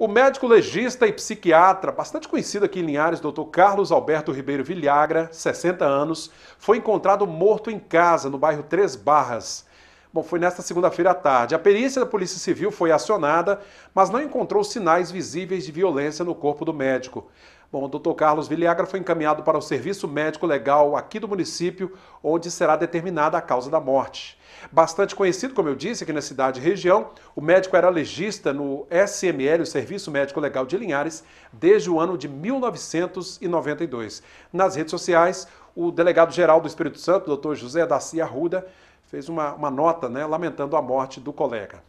O médico legista e psiquiatra, bastante conhecido aqui em Linhares, Dr. Carlos Alberto Ribeiro Vilhagra, 60 anos, foi encontrado morto em casa, no bairro Três Barras. Bom, foi nesta segunda-feira à tarde. A perícia da Polícia Civil foi acionada, mas não encontrou sinais visíveis de violência no corpo do médico. Bom, o Dr. Carlos Viliagra foi encaminhado para o Serviço Médico Legal aqui do município, onde será determinada a causa da morte. Bastante conhecido, como eu disse, aqui na cidade e região, o médico era legista no SML, o Serviço Médico Legal de Linhares, desde o ano de 1992. Nas redes sociais, o delegado-geral do Espírito Santo, Dr. José Darcia Arruda, fez uma, uma nota né, lamentando a morte do colega.